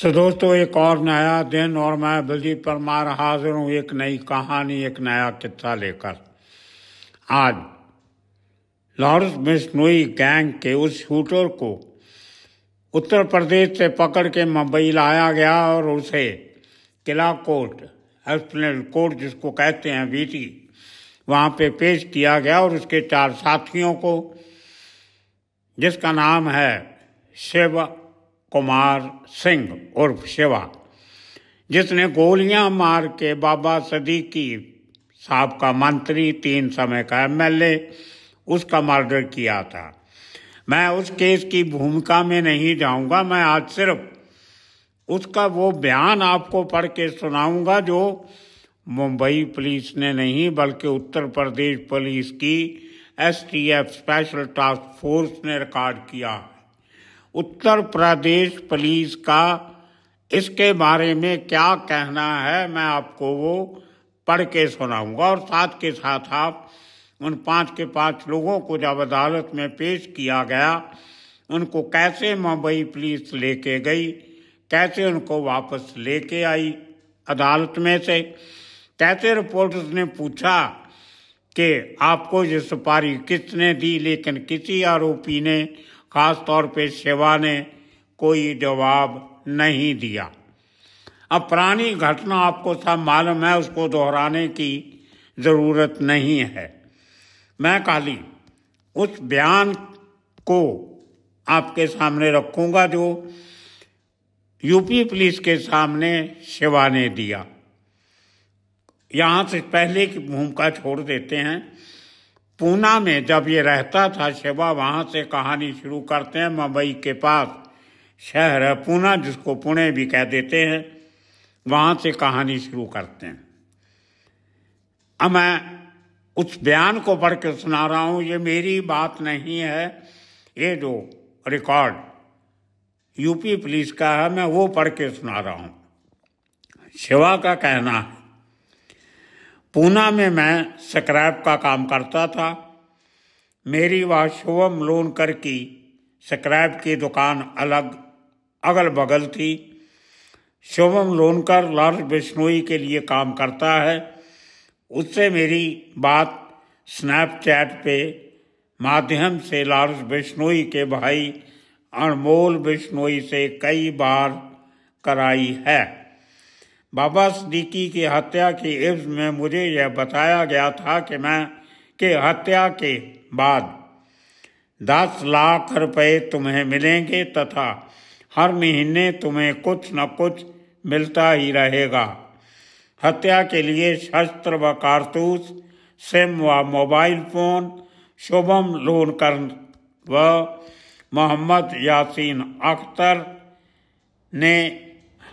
सो दोस्तों एक और नया दिन और मैं बलजीत परमार हाजिर हूँ एक नई कहानी एक नया किस्सा लेकर आज लॉरेंस बिश्नोई गैंग के उस शूटर को उत्तर प्रदेश से पकड़ के मुंबई लाया गया और उसे किला कोर्ट एस्प्लेन कोर्ट जिसको कहते हैं बीटी वहाँ पे पेश किया गया और उसके चार साथियों को जिसका नाम है शिव कुमार सिंह उर्फ शिवा जिसने गोलियां मार के बाबा सदीकी साहब का मंत्री तीन समय का एमएलए उसका मर्डर किया था मैं उस केस की भूमिका में नहीं जाऊंगा मैं आज सिर्फ उसका वो बयान आपको पढ़ के सुनाऊंगा जो मुंबई पुलिस ने नहीं बल्कि उत्तर प्रदेश पुलिस की एसटीएफ स्पेशल टास्क फोर्स ने रिकॉर्ड किया उत्तर प्रदेश पुलिस का इसके बारे में क्या कहना है मैं आपको वो पढ़ के सुनाऊंगा और साथ के साथ आप उन पांच के पांच लोगों को जब अदालत में पेश किया गया उनको कैसे मुंबई पुलिस लेके गई कैसे उनको वापस लेके आई अदालत में से कैसे रिपोर्टर्स ने पूछा कि आपको ये सुपारी किसने दी लेकिन किसी आरोपी ने खास तौर पे सेवा ने कोई जवाब नहीं दिया अब पुरानी घटना आपको सब मालूम है उसको दोहराने की ज़रूरत नहीं है मैं काली उस बयान को आपके सामने रखूंगा जो यूपी पुलिस के सामने शिवा ने दिया यहां से पहले की भूमिका छोड़ देते हैं पूना में जब ये रहता था शिवा वहाँ से कहानी शुरू करते हैं मुंबई के पास शहर है पूना जिसको पुणे भी कह देते हैं वहाँ से कहानी शुरू करते हैं अब मैं उस बयान को पढ़ के सुना रहा हूँ ये मेरी बात नहीं है ये जो रिकॉर्ड यूपी पुलिस का है मैं वो पढ़ के सुना रहा हूँ शिवा का कहना है पूना में मैं स्क्रैप का काम करता था मेरी वह शुभम लोनकर की स्क्रैप की दुकान अलग अगल बगल थी शुभम लोनकर लाल बिश्नोई के लिए काम करता है उससे मेरी बात स्नैपचैट पे माध्यम से लाल बिश्नोई के भाई अनमोल बिश्नोई से कई बार कराई है बाबा सदीकी की हत्या की इब्ज में मुझे यह बताया गया था कि मैं के हत्या के बाद दस लाख रुपए तुम्हें मिलेंगे तथा हर महीने तुम्हें कुछ न कुछ मिलता ही रहेगा हत्या के लिए शस्त्र व कारतूस सिम व मोबाइल फ़ोन शुभम लोनकर व मोहम्मद यासीन अख्तर ने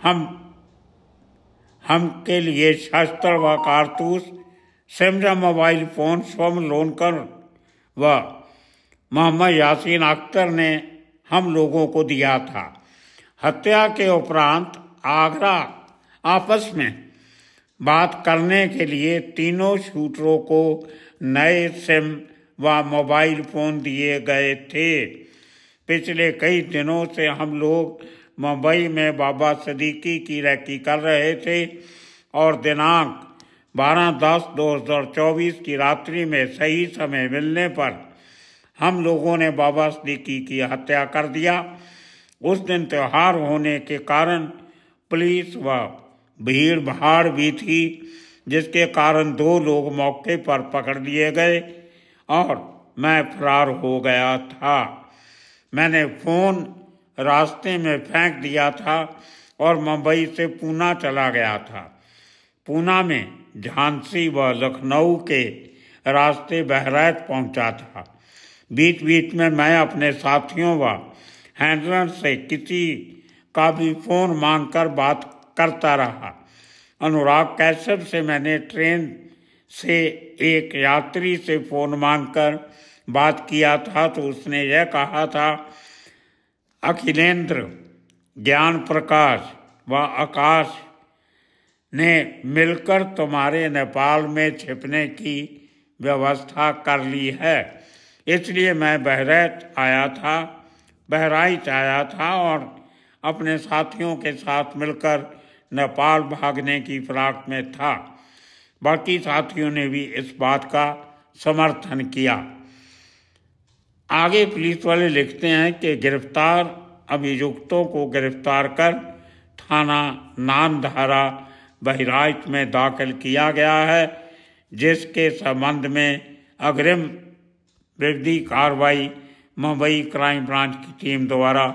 हम हम के लिए शस्त्र व कारतूस सेमजा मोबाइल फ़ोन स्वम लोनकर व मोहम्मद यासीन अख्तर ने हम लोगों को दिया था हत्या के उपरांत आगरा आपस में बात करने के लिए तीनों शूटरों को नए सिम व मोबाइल फ़ोन दिए गए थे पिछले कई दिनों से हम लोग मुंबई में बाबा सदीकी की रैकी कर रहे थे और दिनांक 12 दस 2024 की रात्रि में सही समय मिलने पर हम लोगों ने बाबा सदीकी की हत्या कर दिया उस दिन त्यौहार होने के कारण पुलिस व भीड़ भाड़ भी थी जिसके कारण दो लोग मौके पर पकड़ लिए गए और मैं फरार हो गया था मैंने फ़ोन रास्ते में फेंक दिया था और मुंबई से पूना चला गया था पूना में झांसी व लखनऊ के रास्ते बहराइच पहुंचा था बीच बीच में मैं अपने साथियों व हैंडलर से किसी का भी फ़ोन मांगकर बात करता रहा अनुराग कैश्यप से मैंने ट्रेन से एक यात्री से फ़ोन मांगकर बात किया था तो उसने यह कहा था अखिलेंद्र ज्ञान प्रकाश व आकाश ने मिलकर तुम्हारे नेपाल में छिपने की व्यवस्था कर ली है इसलिए मैं बहरैत आया था बहराइच आया था और अपने साथियों के साथ मिलकर नेपाल भागने की फिराक में था बाकी साथियों ने भी इस बात का समर्थन किया आगे पुलिस वाले लिखते हैं कि गिरफ्तार अभियुक्तों को गिरफ्तार कर थाना नानधारा बहराइच में दाखिल किया गया है जिसके संबंध में अग्रिम वृद्धि कार्रवाई मुंबई क्राइम ब्रांच की टीम द्वारा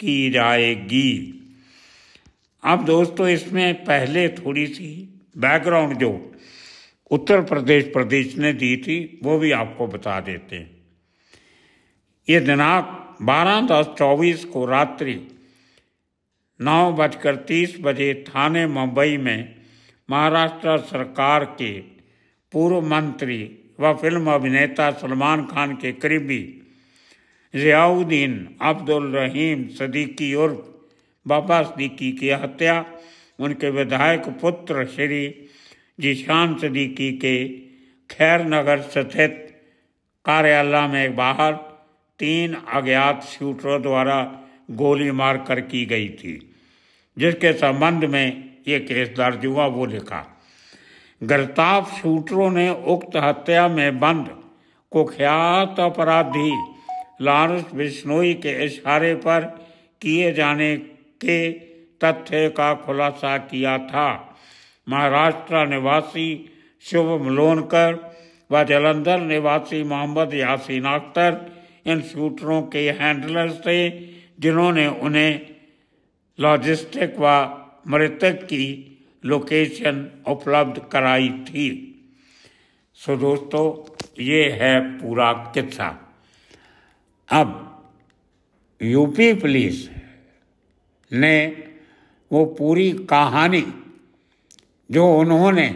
की जाएगी अब दोस्तों इसमें पहले थोड़ी सी बैकग्राउंड जो उत्तर प्रदेश प्रदेश ने दी थी वो भी आपको बता देते हैं ये दिनांक बारह दस चौबीस को रात्रि नौ बजकर तीस बजे थाने मुंबई में महाराष्ट्र सरकार के पूर्व मंत्री व फिल्म अभिनेता सलमान खान के करीबी जियाउद्दीन अब्दुल रहीम सदीकी उर्फ बाबा सदीकी की हत्या उनके विधायक पुत्र श्री जीशान सदीकी के खैरनगर स्थित कार्यालय में बाहर तीन अज्ञात शूटरों द्वारा गोली मार कर की गई थी जिसके संबंध में ये केस दर्ज हुआ वो लिखा गिरफ्तार शूटरों ने उक्त हत्या में बंद कुख्यात अपराधी लॉरेंस बिश्नोई के इशारे पर किए जाने के तथ्य का खुलासा किया था महाराष्ट्र निवासी शुभम लोनकर व जलंधर निवासी मोहम्मद यासीन अख्तर इन शूटरों के हैंडलर्स थे जिन्होंने उन्हें लॉजिस्टिक व मृतक की लोकेशन उपलब्ध कराई थी सो दोस्तों ये है पूरा किस्सा अब यूपी पुलिस ने वो पूरी कहानी जो उन्होंने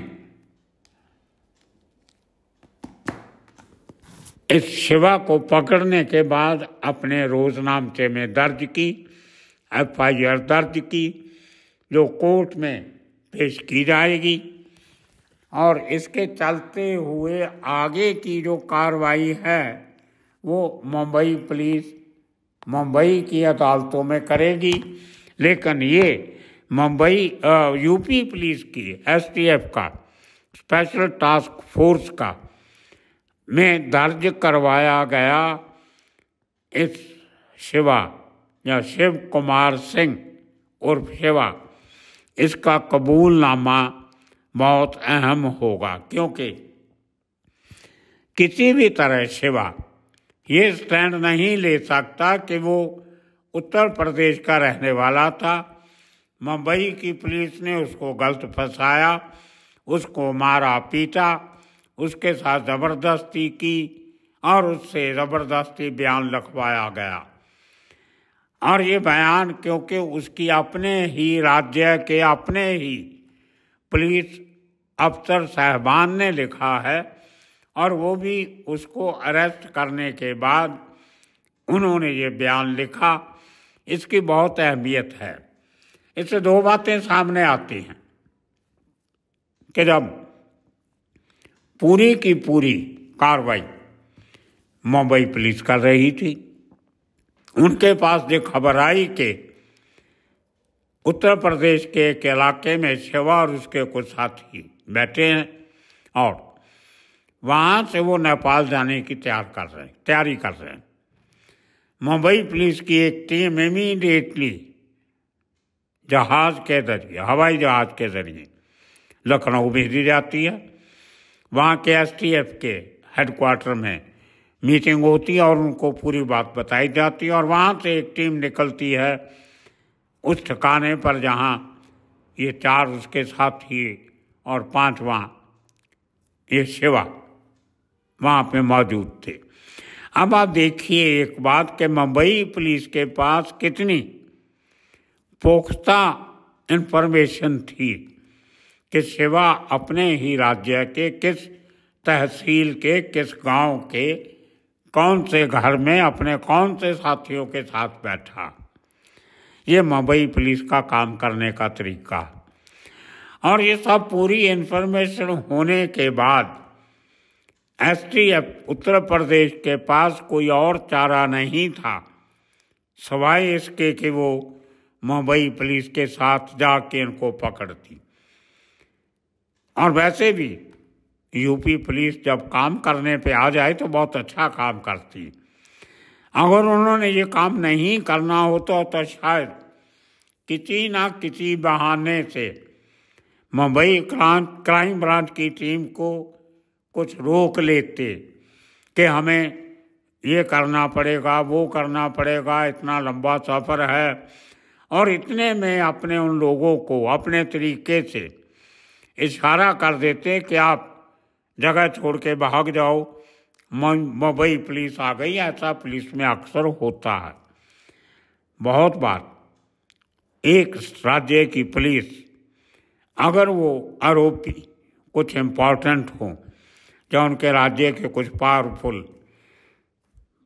इस शिवा को पकड़ने के बाद अपने रोजनामचे में दर्ज की एफ आई आर दर्ज की जो कोर्ट में पेश की जाएगी और इसके चलते हुए आगे की जो कार्रवाई है वो मुंबई पुलिस मुंबई की अदालतों में करेगी लेकिन ये मुंबई यूपी पुलिस की एसटीएफ का स्पेशल टास्क फोर्स का में दर्ज करवाया गया इस शिवा या शिव कुमार सिंह उर्फ शिवा इसका कबूलनामा बहुत अहम होगा क्योंकि किसी भी तरह शिवा ये स्टैंड नहीं ले सकता कि वो उत्तर प्रदेश का रहने वाला था मुंबई की पुलिस ने उसको गलत फंसाया उसको मारा पीटा उसके साथ ज़बरदस्ती की और उससे ज़बरदस्ती बयान लिखवाया गया और ये बयान क्योंकि उसकी अपने ही राज्य के अपने ही पुलिस अफसर साहबान ने लिखा है और वो भी उसको अरेस्ट करने के बाद उन्होंने ये बयान लिखा इसकी बहुत अहमियत है इससे दो बातें सामने आती हैं कि जब पूरी की पूरी कार्रवाई मुंबई पुलिस कर रही थी उनके पास जो खबर आई कि उत्तर प्रदेश के एक इलाके में सेवा और उसके कुछ साथी बैठे हैं और वहाँ से वो नेपाल जाने की तैयार कर रहे हैं तैयारी कर रहे हैं मुंबई पुलिस की एक टीम इमीडिएटली जहाज के जरिए हवाई जहाज के जरिए लखनऊ भेजी जाती है वहाँ के एस टी एफ के हेडक्वार्टर में मीटिंग होती है और उनको पूरी बात बताई जाती है और वहाँ से एक टीम निकलती है उस ठिकाने पर जहाँ ये चार उसके साथ थी और पांचवा ये शिवा वहाँ पे मौजूद थे अब आप देखिए एक बात कि मुंबई पुलिस के पास कितनी पुख्ता इन्फॉर्मेशन थी कि सिवा अपने ही राज्य के किस तहसील के किस गांव के कौन से घर में अपने कौन से साथियों के साथ बैठा ये मुंबई पुलिस का काम करने का तरीका और ये सब पूरी इन्फॉर्मेशन होने के बाद एस उत्तर प्रदेश के पास कोई और चारा नहीं था सवाए इसके कि वो मुंबई पुलिस के साथ जाके इनको पकड़ती और वैसे भी यूपी पुलिस जब काम करने पे आ जाए तो बहुत अच्छा काम करती अगर उन्होंने ये काम नहीं करना होता तो शायद किसी ना किसी बहाने से मुंबई क्राइम ब्रांच की टीम को कुछ रोक लेते कि हमें ये करना पड़ेगा वो करना पड़ेगा इतना लंबा सफ़र है और इतने में अपने उन लोगों को अपने तरीके से इशारा कर देते कि आप जगह छोड़ के भाग जाओ मुंबई पुलिस आ गई ऐसा पुलिस में अक्सर होता है बहुत बार एक राज्य की पुलिस अगर वो आरोपी कुछ इम्पोर्टेंट हो या उनके राज्य के कुछ पावरफुल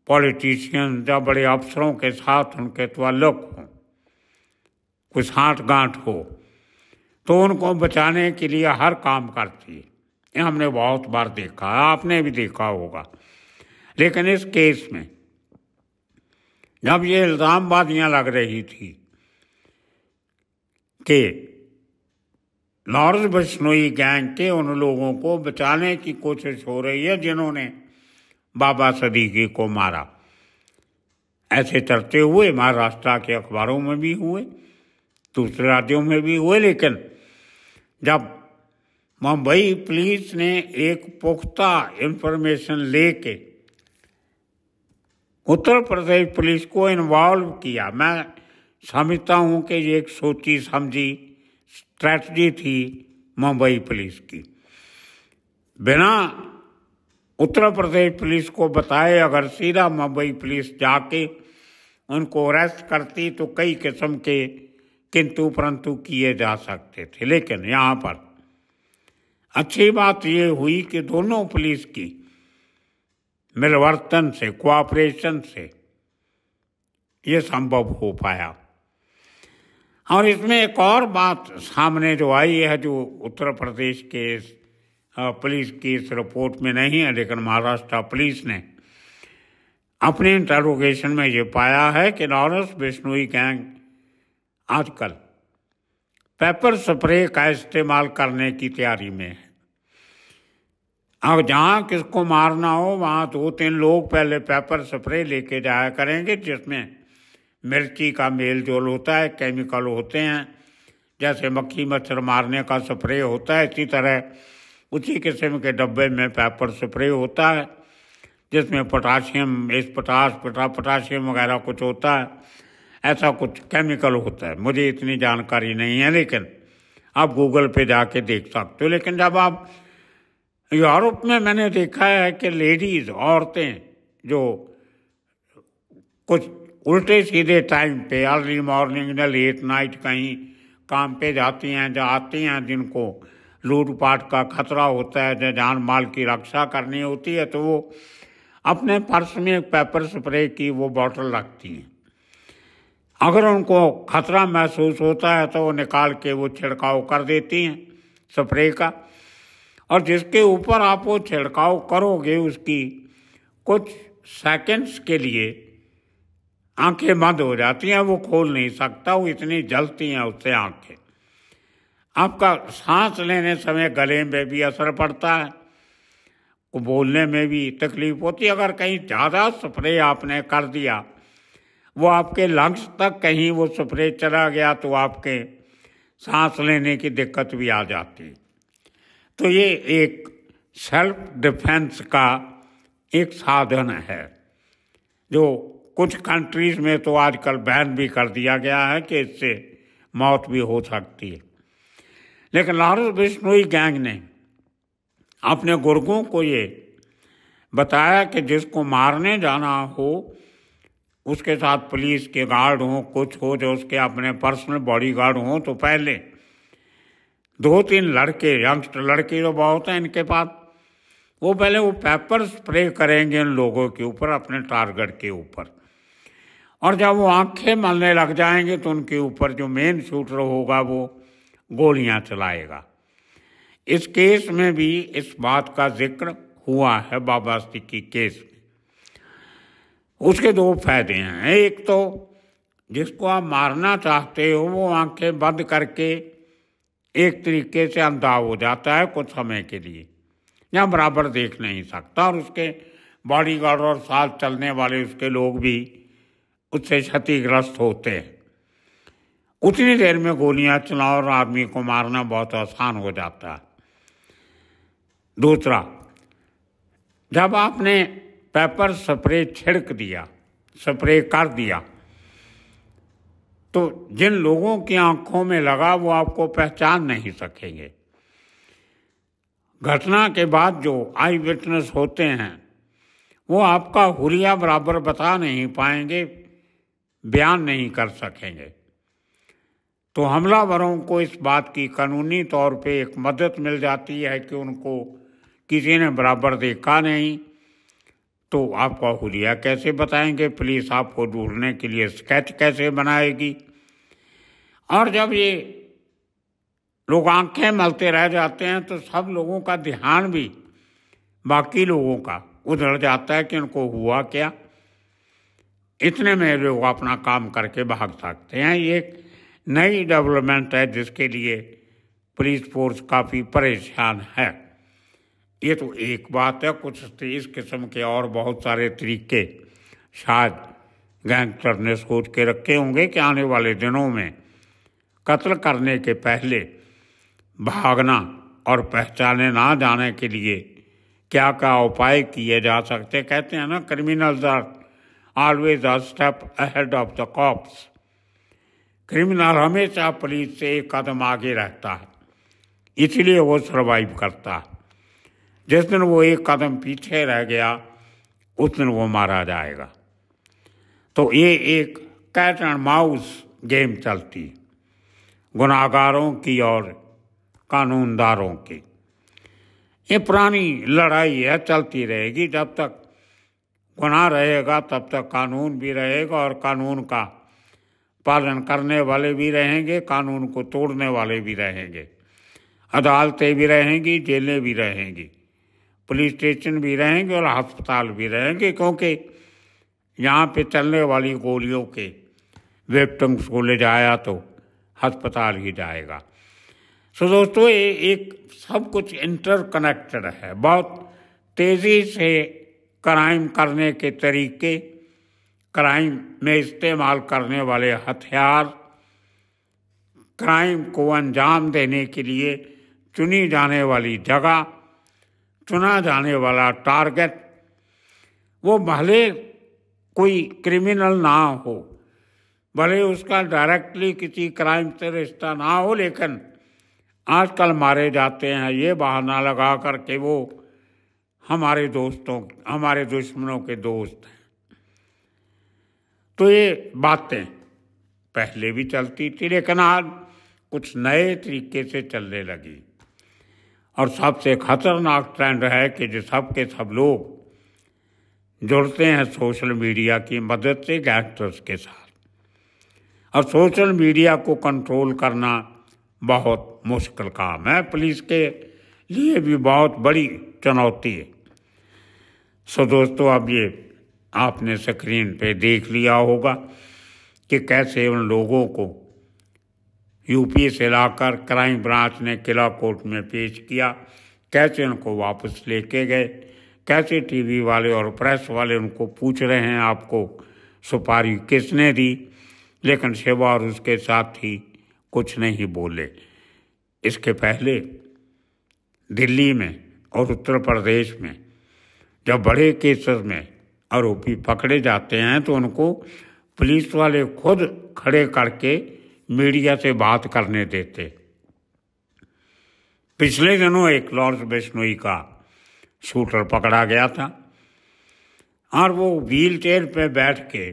पॉलिटिशियन या बड़े अफसरों के साथ उनके तवल्लुक हों कुछ हाथ गांठ हो तो उनको बचाने के लिए हर काम करती है ये हमने बहुत बार देखा आपने भी देखा होगा लेकिन इस केस में जब ये इल्ज़ामबाजियाँ लग रही थी कि नॉर्थ बिश्नोई गैंग के उन लोगों को बचाने की कोशिश हो रही है जिन्होंने बाबा सदीकी को मारा ऐसे चलते हुए महाराष्ट्र के अखबारों में भी हुए दूसरे राज्यों में भी हुए लेकिन जब मुंबई पुलिस ने एक पुख्ता इंफॉर्मेशन लेके उत्तर प्रदेश पुलिस को इन्वॉल्व किया मैं समझता हूँ कि ये एक सोची समझी स्ट्रैटी थी मुंबई पुलिस की बिना उत्तर प्रदेश पुलिस को बताए अगर सीधा मुंबई पुलिस जाके उनको अरेस्ट करती तो कई किस्म के किंतु परंतु किए जा सकते थे लेकिन यहाँ पर अच्छी बात ये हुई कि दोनों पुलिस की मिलवर्तन से कोऑपरेशन से ये संभव हो पाया और इसमें एक और बात सामने जो आई है जो उत्तर प्रदेश के पुलिस की इस रिपोर्ट में नहीं है लेकिन महाराष्ट्र पुलिस ने अपने इंटरोगेशन में ये पाया है कि नॉरस बिश्नोई गैंग आजकल पेपर स्प्रे का इस्तेमाल करने की तैयारी में है अब जहाँ किसको मारना हो वहाँ दो तीन लोग पहले पेपर स्प्रे लेके जाया करेंगे जिसमें मिर्ची का मेल जोल होता है केमिकल होते हैं जैसे मक्खी मच्छर मारने का स्प्रे होता है इसी तरह उसी किस्म के डब्बे में पेपर स्प्रे होता है जिसमें पोटाशियम इस पोटाश पोटा पोटाशियम वगैरह कुछ होता है ऐसा कुछ केमिकल होता है मुझे इतनी जानकारी नहीं है लेकिन आप गूगल पे जाके देख सकते हो लेकिन जब आप यूरोप में मैंने देखा है कि लेडीज़ औरतें जो कुछ उल्टे सीधे टाइम पे अर्ली मॉर्निंग या लेट नाइट कहीं काम पे जाती हैं आती हैं जिनको लूटपाट का खतरा होता है जो जान माल की रक्षा करनी होती है तो वो अपने पर्स में पेपर स्प्रे की वो बॉटल रखती हैं अगर उनको खतरा महसूस होता है तो वो निकाल के वो छिड़काव कर देती हैं स्प्रे का और जिसके ऊपर आप वो छिड़काव करोगे उसकी कुछ सेकंड्स के लिए आंखें बंद हो जाती हैं वो खोल नहीं सकता वो इतनी जलती हैं उससे आंखें आपका सांस लेने समय गले में भी असर पड़ता है बोलने में भी तकलीफ होती है अगर कहीं ज़्यादा स्प्रे आपने कर दिया वो आपके लंग्स तक कहीं वो स्प्रे चला गया तो आपके सांस लेने की दिक्कत भी आ जाती तो ये एक सेल्फ डिफेंस का एक साधन है जो कुछ कंट्रीज में तो आजकल बैन भी कर दिया गया है कि इससे मौत भी हो सकती है लेकिन लालू बिश्नोई गैंग ने अपने गुर्गों को ये बताया कि जिसको मारने जाना हो उसके साथ पुलिस के गार्ड हों कुछ हो जो उसके अपने पर्सनल बॉडी गार्ड हों तो पहले दो तीन लड़के यंगस्टर लड़के जो बहुत हैं इनके पास वो पहले वो पेपर स्प्रे करेंगे इन लोगों के ऊपर अपने टारगेट के ऊपर और जब वो आंखें मलने लग जाएंगे तो उनके ऊपर जो मेन शूटर होगा वो गोलियां चलाएगा इस केस में भी इस बात का जिक्र हुआ है बाबा की केस में उसके दो फायदे हैं एक तो जिसको आप मारना चाहते हो वो आंखें बंद करके एक तरीके से अंधा हो जाता है कुछ समय के लिए या बराबर देख नहीं सकता और उसके बॉडी गार्ड और साथ चलने वाले उसके लोग भी उससे क्षतिग्रस्त होते हैं उतनी देर में गोलियां चलाओ और आदमी को मारना बहुत आसान हो जाता है दूसरा जब आपने पेपर स्प्रे छिड़क दिया स्प्रे कर दिया तो जिन लोगों की आंखों में लगा वो आपको पहचान नहीं सकेंगे घटना के बाद जो आई विटनेस होते हैं वो आपका हुलिया बराबर बता नहीं पाएंगे बयान नहीं कर सकेंगे तो हमलावरों को इस बात की कानूनी तौर पे एक मदद मिल जाती है कि उनको किसी ने बराबर देखा नहीं तो आपका हुलिया कैसे बताएंगे पुलिस आपको ढूंढने के लिए स्केच कैसे बनाएगी और जब ये लोग आंखें मलते रह जाते हैं तो सब लोगों का ध्यान भी बाकी लोगों का उधर जाता है कि उनको हुआ क्या इतने में लोग अपना काम करके भाग सकते हैं ये एक नई डेवलपमेंट है जिसके लिए पुलिस फोर्स काफ़ी परेशान है ये तो एक बात है कुछ इस किस्म के और बहुत सारे तरीके शायद गैंगस्टर ने सोच के रखे होंगे कि आने वाले दिनों में कत्ल करने के पहले भागना और पहचाने ना जाने के लिए क्या क्या उपाय किए जा सकते कहते हैं ना criminals are always a step ahead of the cops criminal हमेशा पुलिस से एक कदम आगे रहता है इसलिए वो सर्वाइव करता है जिस दिन वो एक कदम पीछे रह गया उस दिन वो मारा जाएगा तो ये एक कैट एंड माउस गेम चलती गुनाहगारों की और कानूनदारों की ये पुरानी लड़ाई है चलती रहेगी जब तक गुनाह रहेगा तब तक कानून भी रहेगा और कानून का पालन करने वाले भी रहेंगे कानून को तोड़ने वाले भी रहेंगे अदालतें भी रहेंगी जेलें भी रहेंगी पुलिस स्टेशन भी रहेंगे और अस्पताल भी रहेंगे क्योंकि यहाँ पे चलने वाली गोलियों के विक्टम्स को ले जाया तो अस्पताल ही जाएगा सो दोस्तों ये एक सब कुछ इंटरकनेक्टेड है बहुत तेज़ी से क्राइम करने के तरीके क्राइम में इस्तेमाल करने वाले हथियार क्राइम को अंजाम देने के लिए चुनी जाने वाली जगह चुना जाने वाला टारगेट वो भले कोई क्रिमिनल ना हो भले उसका डायरेक्टली किसी क्राइम से रिश्ता ना हो लेकिन आजकल मारे जाते हैं ये बहाना लगा करके वो हमारे दोस्तों हमारे दुश्मनों के दोस्त हैं तो ये बातें पहले भी चलती थी लेकिन आज कुछ नए तरीके से चलने लगी और सबसे खतरनाक ट्रेंड है कि जो सब के सब लोग जुड़ते हैं सोशल मीडिया की मदद से गैंगस्टर्स के साथ और सोशल मीडिया को कंट्रोल करना बहुत मुश्किल काम है पुलिस के लिए भी बहुत बड़ी चुनौती है सो दोस्तों अब ये आपने स्क्रीन पे देख लिया होगा कि कैसे उन लोगों को यूपी से लाकर क्राइम ब्रांच ने किला कोर्ट में पेश किया कैसे उनको वापस लेके गए कैसे टीवी वाले और प्रेस वाले उनको पूछ रहे हैं आपको सुपारी किसने दी लेकिन शिवा और उसके साथ ही कुछ नहीं बोले इसके पहले दिल्ली में और उत्तर प्रदेश में जब बड़े केसेस में आरोपी पकड़े जाते हैं तो उनको पुलिस वाले खुद खड़े करके मीडिया से बात करने देते पिछले दिनों एक लॉर्ड बिश्नोई का शूटर पकड़ा गया था और वो व्हील चेयर पर बैठ के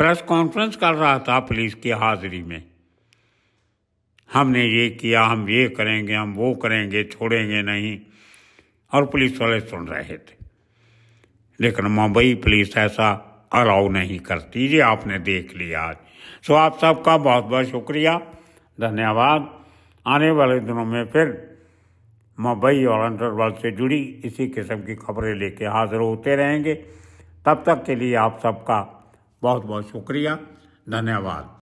प्रेस कॉन्फ्रेंस कर रहा था पुलिस की हाजिरी में हमने ये किया हम ये करेंगे हम वो करेंगे छोड़ेंगे नहीं और पुलिस वाले सुन रहे थे लेकिन मुंबई पुलिस ऐसा अलाउ नहीं करती ये आपने देख लिया आज सो आप सबका बहुत बहुत शुक्रिया धन्यवाद आने वाले दिनों में फिर मुंबई और अंडरवर्ल्ड से जुड़ी इसी किस्म की खबरें लेके हाजिर होते रहेंगे तब तक के लिए आप सबका बहुत बहुत शुक्रिया धन्यवाद